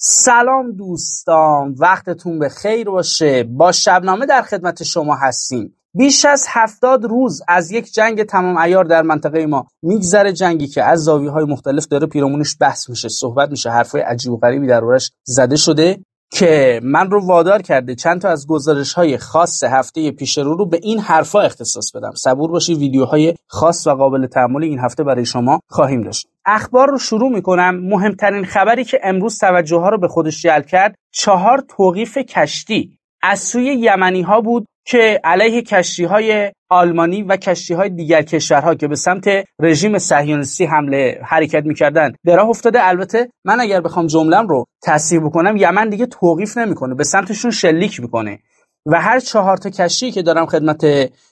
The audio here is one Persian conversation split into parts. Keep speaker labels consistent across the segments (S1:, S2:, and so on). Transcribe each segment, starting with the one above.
S1: سلام دوستان وقتتون به خیر باشه با شبنامه در خدمت شما هستیم بیش از هفتاد روز از یک جنگ تمام ایار در منطقه ما میگذره جنگی که از زاویه های مختلف داره پیرامونش بحث میشه صحبت میشه حرفهای عجیب و غریبی دربارش زده شده که من رو وادار کرده چند تا از گزارش های خاص هفته پیش رو رو به این حرفا اختصاص بدم صبور باشید ویدیوهای خاص و قابل تحمل این هفته برای شما خواهیم داشت اخبار رو شروع میکنم مهمترین خبری که امروز توجه ها رو به خودش جلب کرد چهار توقیف کشتی از سوی یمنی ها بود که علیه کشتی های آلمانی و کشتی های دیگر کشورها که به سمت رژیم صهیونیستی حمله حرکت میکردن در راه افتاده البته من اگر بخوام جملم رو تصحیح بکنم یمن دیگه توقیف نمیکنه به سمتشون شلیک میکنه و هر چهار تا کشتی که دارم خدمت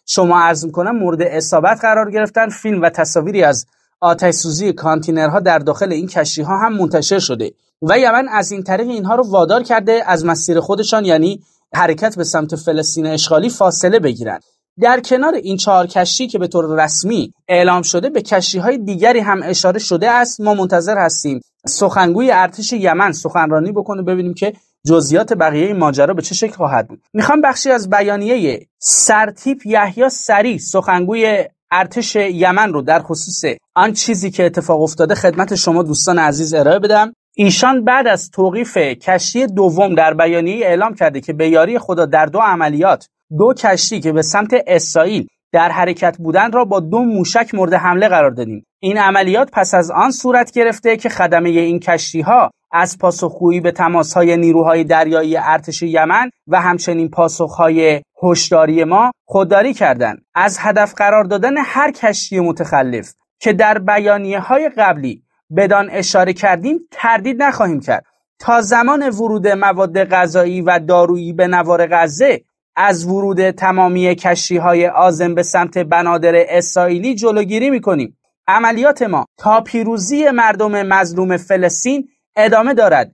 S1: شما عرض میکنم مورد اصابت قرار گرفتن فیلم و تصاویری از آتشسوزی کانتینرها در داخل این ها هم منتشر شده و یمن از این طریق اینها رو وادار کرده از مسیر خودشان یعنی حرکت به سمت فلسطین اشغالی فاصله بگیرند در کنار این چهار کشتی که به طور رسمی اعلام شده به کشتی های دیگری هم اشاره شده است ما منتظر هستیم سخنگوی ارتش یمن سخنرانی بکنه ببینیم که جزئیات بقیه ماجرا به چه شکل خواهد بود میخوام بخشی از بیانیه سرتیپ یحیی سری سخنگوی ارتش یمن رو در خصوص آن چیزی که اتفاق افتاده خدمت شما دوستان عزیز ارائه بدم ایشان بعد از توقیف کشتی دوم در بیانیه اعلام کرده که به یاری خدا در دو عملیات دو کشتی که به سمت اسرائیل در حرکت بودن را با دو موشک مورد حمله قرار دادیم این عملیات پس از آن صورت گرفته که خدمه این کشتی ها از پاسخگویی به تماسهای نیروهای دریایی ارتش یمن و همچنین پاسخهای هشداری ما خودداری کردند از هدف قرار دادن هر کشتی متخلف که در بیانیه های قبلی بدان اشاره کردیم تردید نخواهیم کرد تا زمان ورود مواد غذایی و دارویی به نوار غزه از ورود تمامی های آزم به سمت بنادر اسرائیلی جلوگیری میکنیم عملیات ما تا پیروزی مردم مظلوم فلسطین ادامه دارد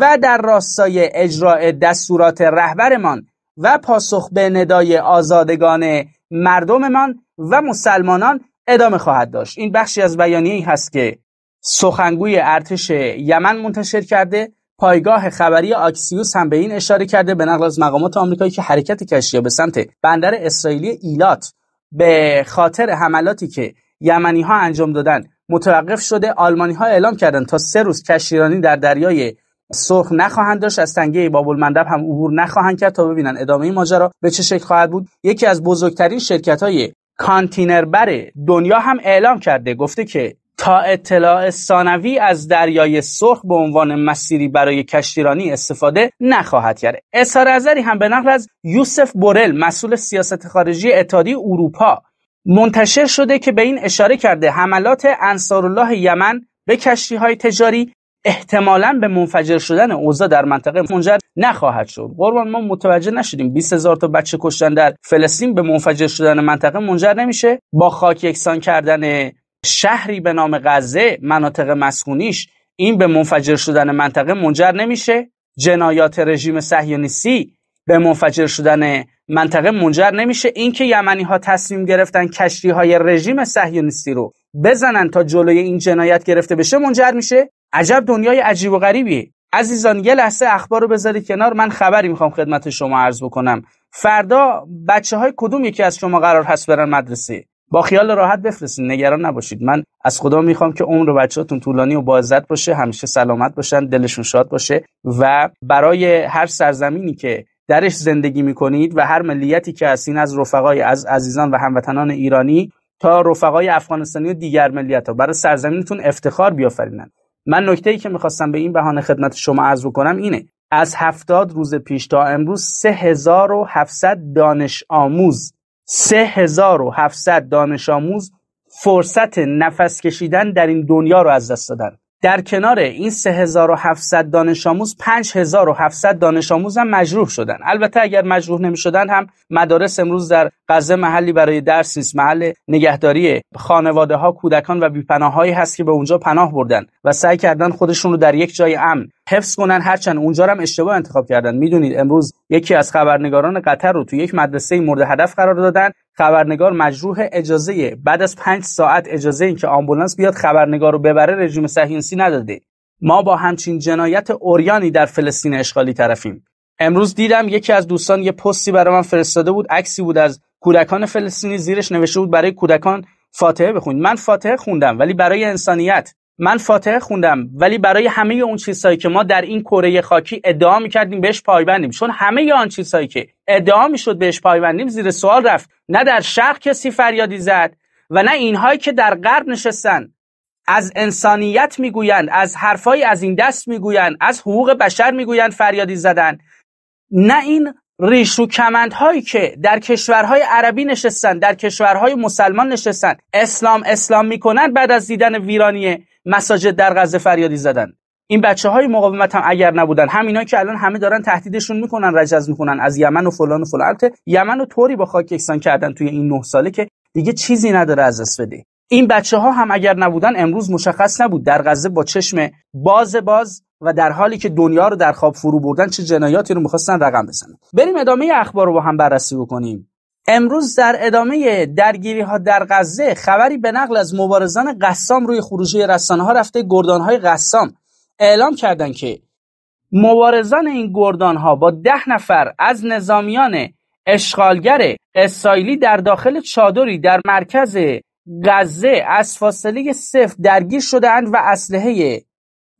S1: و در راستای اجراع دستورات رهبرمان و پاسخ به ندای آزادگان مردممان و مسلمانان ادامه خواهد داشت این بخشی از بیانیه‌ای هست که سخنگوی ارتش یمن منتشر کرده پایگاه خبری آکسیوس هم به این اشاره کرده به نقل از مقامات آمریکایی که حرکت کشتی‌ها به سمت بندر اسرائیلی ایلات به خاطر حملاتی که یمنی ها انجام دادن متوقف شده آلمانی ها اعلام کردند تا سه روز کشتیرانی در دریای سرخ نخواهند داشت از تنگه المندب هم عبور نخواهند کرد تا ببینن ادامه ماجرا به چه شکل خواهد بود یکی از بزرگترین شرکت های بر دنیا هم اعلام کرده گفته که تا اطلاع ثانوی از دریای سرخ به عنوان مسیری برای کشتیرانی استفاده نخواهد کرد اظهار نظری هم به نقل از یوسف بورل مسئول سیاست خارجی اتحادیه اروپا منتشر شده که به این اشاره کرده حملات الله یمن به کشتی های تجاری احتمالا به منفجر شدن اوضاع در منطقه منجر نخواهد شد قربان ما متوجه نشدیم 20 هزار تا بچه کشتن در فلسطین به منفجر شدن منطقه منجر نمیشه با خاک یکسان کردن شهری به نام غزه مناطق مسکونیش این به منفجر شدن منطقه منجر نمیشه جنایات رژیم صهیونیستی به منفجر شدن منطقه منجر نمیشه اینکه یمنی ها تصمیم گرفتن کشتی های رژیم صهیونیستی رو بزنن تا جلوی این جنایت گرفته بشه منجر میشه عجب دنیای عجیب و غریبی عزیزان یه لحظه اخبار رو بذارید کنار من خبری میخوام خدمت شما عرض بکنم فردا بچه های کدوم یکی از شما قرار هست برن مدرسه با خیال راحت بفرستین نگران نباشید من از خدا میخوام که عمر بچهاتون طولانی و بازت باشه همیشه سلامت باشن دلشون شاد باشه و برای هر سرزمینی که درش زندگی میکنید و هر ملیتی که هستین از رفقای از عزیزان و هموطنان ایرانی تا رفقای افغانستانی و دیگر ملیت ها برای سرزمینتون افتخار بیافرینن من نکته ای که میخواستم به این بهانه خدمت شما عرض کنم اینه از هفتاد روز پیش تا امروز 3700 دانش آموز سه دانش آموز فرصت نفس کشیدن در این دنیا رو از دست دادن در کنار این 3700 دانش آموز 5700 دانش آموز هم مجروح شدن البته اگر مجروح نمی شدن هم مدارس امروز در غزه محلی برای درس نیست محل نگهداری خانواده ها کودکان و هایی هست که به اونجا پناه بردن و سعی کردن خودشون رو در یک جای امن حفظ کنن هرچند اونجا هم اشتباه انتخاب کردن میدونید امروز یکی از خبرنگاران قطر رو تو یک مدرسه مورد هدف قرار دادن خبرنگار مجروح اجازه بعد از پنج ساعت اجازه اینکه آمبولانس بیاد خبرنگار رو ببره رژیم صهیونیستی نداده ما با همچین جنایت اوریانی در فلسطین اشغالی طرفیم امروز دیدم یکی از دوستان یه پستی برای من فرستاده بود عکسی بود از کودکان فلسطینی زیرش نوشته بود برای کودکان فاتحه بخونید من فاتحه خوندم ولی برای انسانیت من فاتحه خوندم ولی برای همه اون چیزهایی که ما در این کره خاکی ادعا میکردیم بهش پایبندیم چون همه آن چیزهایی که ادعا میشد بهش پایبندیم زیر سوال رفت نه در شرق کسی فریادی زد و نه اینهایی که در غرب نشستن از انسانیت میگویند از حرفایی از این دست میگویند از حقوق بشر میگویند فریادی زدن نه این ریش و هایی که در کشورهای عربی نشستن، در کشورهای مسلمان نشستند اسلام اسلام میکنن بعد از دیدن ویرانیه مساجد در غزه فریادی زدن این بچه های مقاومت هم اگر نبودن همینا که الان همه دارن تهدیدشون میکنن رجز میکنن از یمن و فلان و فلان یمن و طوری با خاک یکسان کردن توی این نه ساله که دیگه چیزی نداره از دست بده این بچه ها هم اگر نبودن امروز مشخص نبود در غزه با چشم باز باز و در حالی که دنیا رو در خواب فرو بردن چه جنایاتی رو میخواستن رقم بزنن بریم ادامه اخبار رو با هم بررسی بکنیم امروز در ادامه درگیری ها در غزه خبری به نقل از مبارزان قسام روی خروجی رسانه ها رفته گردان های قسام اعلام کردند که مبارزان این گردان ها با ده نفر از نظامیان اشغالگر اسرائیلی در داخل چادری در مرکز غزه از فاصله صفر درگیر شده و اسلحه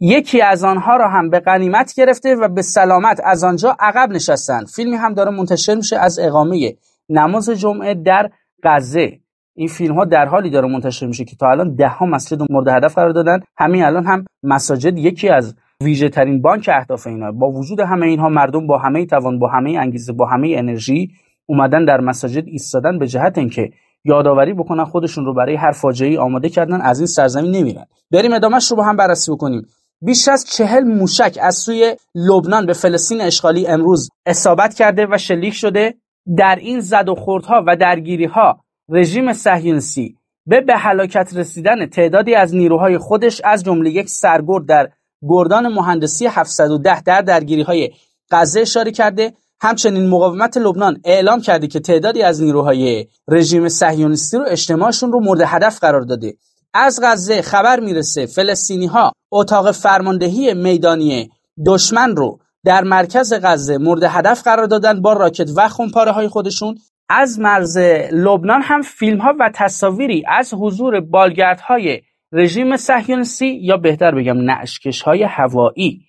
S1: یکی از آنها را هم به قنیمت گرفته و به سلامت از آنجا عقب نشستند فیلمی هم داره منتشر میشه از اقامه نماز جمعه در غزه این فیلم ها در حالی داره منتشر میشه که تا الان ده ها مسجد مورد هدف قرار دادن همین الان هم مساجد یکی از ویژه ترین بانک اهداف اینا با وجود همه اینها مردم با همه توان با همه انگیزه با همه انرژی اومدن در مساجد ایستادن به جهت اینکه یادآوری بکنن خودشون رو برای هر فاجعه ای آماده کردن از این سرزمین نمیرن بریم ادامش رو با هم بررسی بکنیم بیش از چهل موشک از سوی لبنان به فلسطین اشغالی امروز اصابت کرده و شلیک شده در این زد و خوردها و درگیری ها رژیم صهیونیستی به به هلاکت رسیدن تعدادی از نیروهای خودش از جمله یک سرگرد در گردان مهندسی 710 در درگیری های غزه اشاره کرده همچنین مقاومت لبنان اعلام کرده که تعدادی از نیروهای رژیم صهیونیستی رو اجتماعشون رو مورد هدف قرار داده از غزه خبر میرسه فلسطینی ها اتاق فرماندهی میدانی دشمن رو در مرکز غزه مورد هدف قرار دادن با راکت و خونپاره های خودشون از مرز لبنان هم فیلم ها و تصاویری از حضور بالگرد های رژیم صهیونیستی یا بهتر بگم نعشکش های هوایی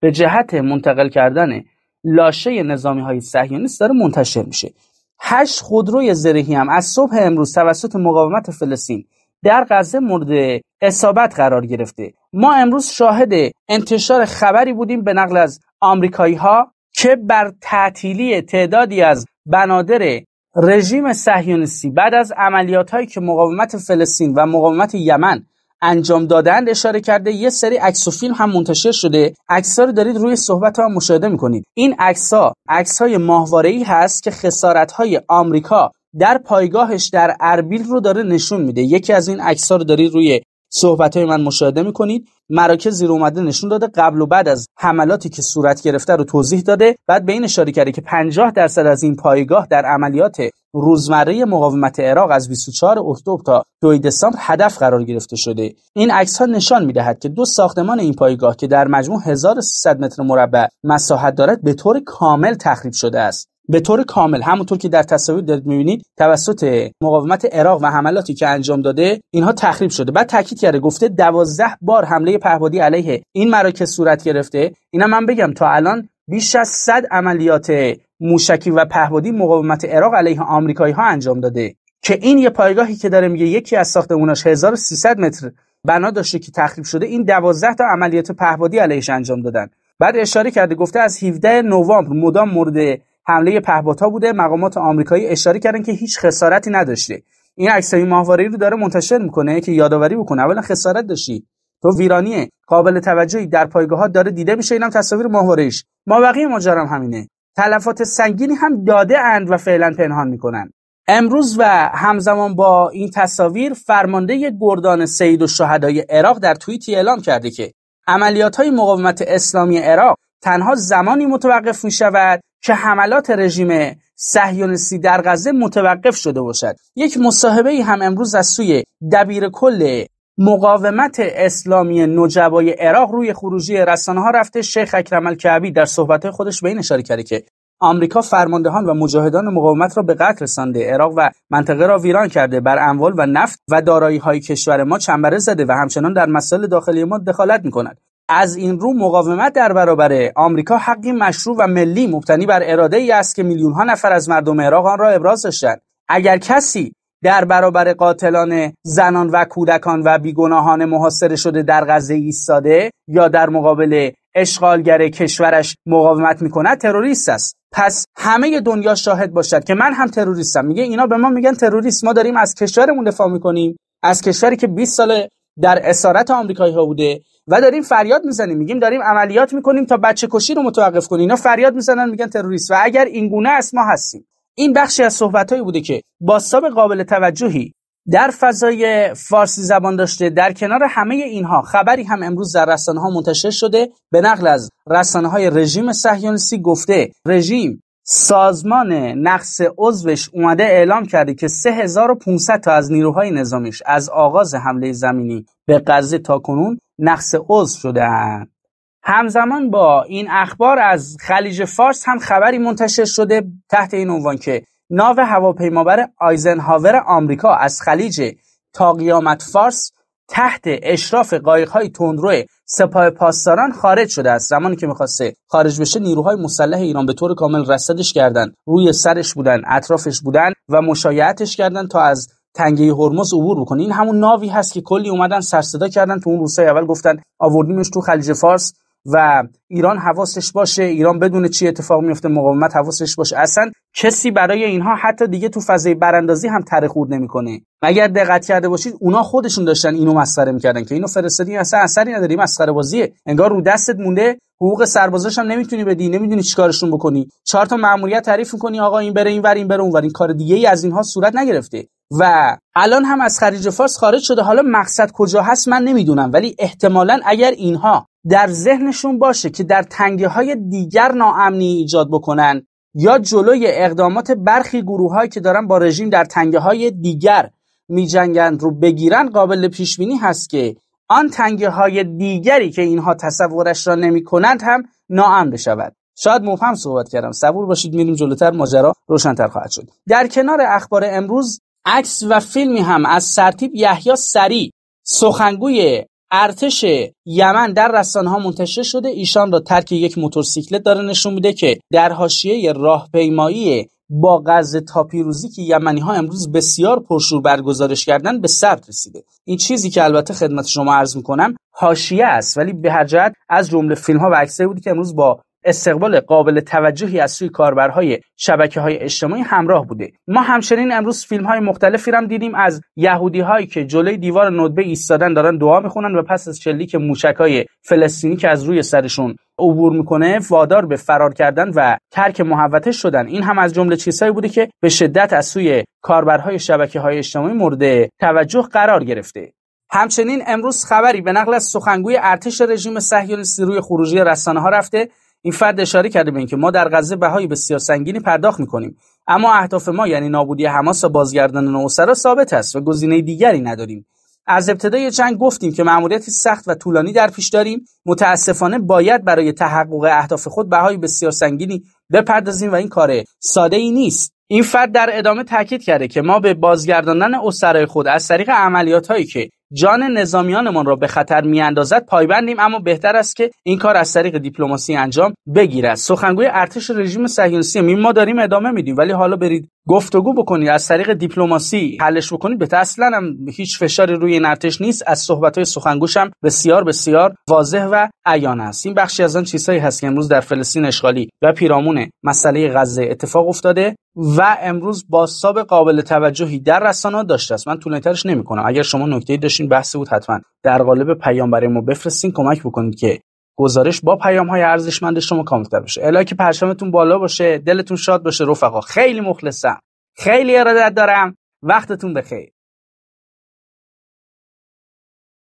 S1: به جهت منتقل کردن لاشه نظامی های صهیونیست داره منتشر میشه هشت خودروی زرهی هم از صبح امروز توسط مقاومت فلسطین در غزه مورد اصابت قرار گرفته ما امروز شاهد انتشار خبری بودیم به نقل از آمریکایی ها که بر تعطیلی تعدادی از بنادر رژیم صهیونیستی بعد از عملیات هایی که مقاومت فلسطین و مقاومت یمن انجام دادند اشاره کرده یه سری عکس و فیلم هم منتشر شده ها رو دارید روی صحبت ها مشاهده میکنید این ها های ماهواره ای هست که خسارت های آمریکا در پایگاهش در اربیل رو داره نشون میده یکی از این عکس رو دارید روی صحبت های من مشاهده میکنید مراکز زیر اومده نشون داده قبل و بعد از حملاتی که صورت گرفته رو توضیح داده بعد به این اشاره کرده که 50 درصد از این پایگاه در عملیات روزمره مقاومت عراق از 24 اکتبر تا 2 دسامبر هدف قرار گرفته شده این عکس ها نشان میدهد که دو ساختمان این پایگاه که در مجموع 1300 متر مربع مساحت دارد به طور کامل تخریب شده است به طور کامل همونطور که در تصاویر دارید میبینید توسط مقاومت عراق و حملاتی که انجام داده اینها تخریب شده بعد تاکید کرده گفته دوازده بار حمله پهبادی علیه این مراکز صورت گرفته اینا من بگم تا الان بیش از 100 عملیات موشکی و پهبادی مقاومت عراق علیه آمریکایی ها انجام داده که این یه پایگاهی که داره میگه یکی از ساختموناش 1300 متر بنا داشته که تخریب شده این 12 تا عملیات پهپادی علیهش انجام دادن بعد اشاره کرده گفته از 17 نوامبر مدام مورد حمله ها بوده مقامات آمریکایی اشاره کردن که هیچ خسارتی نداشته این عکسای ماهواره‌ای رو داره منتشر میکنه که یادآوری بکنه اولا خسارت داشتی تو ویرانی قابل توجهی در پایگاه ها داره دیده میشه اینم تصاویر ماهواره‌ایش ما بقیه ماجرا همینه تلفات سنگینی هم داده اند و فعلا پنهان میکنن امروز و همزمان با این تصاویر فرمانده گردان سید و شهدای عراق در توییتی اعلام کرده که عملیات های مقاومت اسلامی عراق تنها زمانی متوقف می شود که حملات رژیم صهیونیستی در غزه متوقف شده باشد یک مصاحبه ای هم امروز از سوی دبیر کل مقاومت اسلامی نجبای عراق روی خروجی رسانه ها رفته شیخ اکرم الکعبی در صحبت خودش به این اشاره کرده که آمریکا فرماندهان و مجاهدان مقاومت را به قتل رسانده عراق و منطقه را ویران کرده بر اموال و نفت و دارایی های کشور ما چنبره زده و همچنان در مسائل داخلی ما دخالت می از این رو مقاومت در برابر آمریکا حقی مشروع و ملی مبتنی بر اراده ای است که ها نفر از مردم عراق آن را ابراز داشتند اگر کسی در برابر قاتلان زنان و کودکان و بیگناهان محاصره شده در غزه ایستاده یا در مقابل اشغالگر کشورش مقاومت میکند تروریست است پس همه دنیا شاهد باشد که من هم تروریستم میگه اینا به ما میگن تروریست ما داریم از کشورمون دفاع میکنیم از کشوری که 20 سال در اسارت آمریکایی ها بوده و داریم فریاد میزنیم میگیم داریم عملیات میکنیم تا بچه کشی رو متوقف کنیم اینا فریاد میزنن میگن تروریست و اگر این گونه است ما هستیم این بخشی از صحبتهایی بوده که باستاب قابل توجهی در فضای فارسی زبان داشته در کنار همه اینها خبری هم امروز در رسانه ها منتشر شده به نقل از رسانه های رژیم صهیونیستی گفته رژیم سازمان نقص عضوش اومده اعلام کرده که 3500 تا از نیروهای نظامیش از آغاز حمله زمینی به غزه تا کنون نقص عضو شدهاند. همزمان با این اخبار از خلیج فارس هم خبری منتشر شده تحت این عنوان که ناو هواپیمابر آیزنهاور آمریکا از خلیج تا قیامت فارس تحت اشراف های تندرو سپاه پاسداران خارج شده است زمانی که میخواسته خارج بشه نیروهای مسلح ایران به طور کامل رصدش کردند روی سرش بودن اطرافش بودن و مشایعتش کردند تا از تنگه هرمز عبور بکنه این همون ناوی هست که کلی اومدن سر صدا کردن تو اون روزهای اول گفتن آوردیمش تو خلیج فارس و ایران حواسش باشه ایران بدون چی اتفاق میفته مقاومت حواسش باشه اصلا کسی برای اینها حتی دیگه تو فضای براندازی هم تره خورد نمیکنه مگر دقت کرده باشید اونا خودشون داشتن اینو مسخره میکردن که اینو فرستادی اصلا اثری نداری مسخره بازیه انگار رو دستت مونده حقوق سربازاش هم نمیتونی بدی نمیدونی چیکارشون بکنی چهار تا ماموریت تعریف میکنی آقا این بره این ور این بره اون این کار دیگه ای از اینها صورت نگرفته و الان هم از خلیج فارس خارج شده حالا مقصد کجا هست من نمیدونم ولی احتمالا اگر اینها در ذهنشون باشه که در تنگه های دیگر ناامنی ایجاد بکنن یا جلوی اقدامات برخی گروههایی که دارن با رژیم در تنگه های دیگر میجنگند رو بگیرن قابل پیش بینی هست که آن تنگه های دیگری که اینها تصورش را نمی کنند هم ناامن بشود شاید مبهم صحبت کردم صبور باشید میریم جلوتر ماجرا روشنتر خواهد شد در کنار اخبار امروز عکس و فیلمی هم از سرتیب یحیی سری سخنگوی ارتش یمن در رسانه ها منتشر شده ایشان را ترک یک موتورسیکلت داره نشون میده که در حاشیه راهپیمایی با غزه تا پیروزی که یمنی ها امروز بسیار پرشور برگزارش کردن به ثبت رسیده این چیزی که البته خدمت شما عرض میکنم حاشیه است ولی به هر جهت از جمله فیلم ها و عکسایی بود که امروز با استقبال قابل توجهی از سوی کاربرهای شبکه های اجتماعی همراه بوده ما همچنین امروز فیلم های مختلفی را دیدیم از یهودی هایی که جلوی دیوار ندبه ایستادن دارن دعا میخونن و پس از شلیک موشک های فلسطینی که از روی سرشون عبور میکنه وادار به فرار کردن و ترک محوطه شدن این هم از جمله چیزهایی بوده که به شدت از سوی کاربرهای شبکه های اجتماعی مورد توجه قرار گرفته همچنین امروز خبری به نقل از سخنگوی ارتش رژیم صهیونیستی روی خروجی رسانه ها رفته این فرد اشاره کرده به اینکه ما در غزه بهای بسیار سنگینی پرداخت میکنیم اما اهداف ما یعنی نابودی حماس و بازگرداندن اسرا ثابت است و گزینه دیگری نداریم از ابتدای جنگ گفتیم که مأموریتی سخت و طولانی در پیش داریم متاسفانه باید برای تحقق اهداف خود بهای بسیار سنگینی بپردازیم و این کار ساده ای نیست این فرد در ادامه تاکید کرده که ما به بازگرداندن اسرای خود از طریق عملیات که جان نظامیانمان را به خطر میاندازد پایبندیم اما بهتر است که این کار از طریق دیپلماسی انجام بگیرد سخنگوی ارتش رژیم صهیونیستی می ما داریم ادامه میدیم ولی حالا برید گفتگو بکنی از طریق دیپلماسی حلش بکنی به اصلا هم هیچ فشاری روی این ارتش نیست از صحبت های سخنگوش هم بسیار بسیار واضح و عیان است این بخشی از آن چیزهایی هست که امروز در فلسطین اشغالی و پیرامون مسئله غزه اتفاق افتاده و امروز باساب قابل توجهی در رسانه داشته است من نمی نمیکنم. اگر شما نکته داشتین بحث بود حتما در قالب پیام برای ما بفرستین کمک بکنید که گزارش با پیام های ارزشمند شما کاملتر بشه الهی که پرچمتون بالا باشه دلتون شاد باشه رفقا خیلی مخلصم خیلی ارادت دارم وقتتون بخیر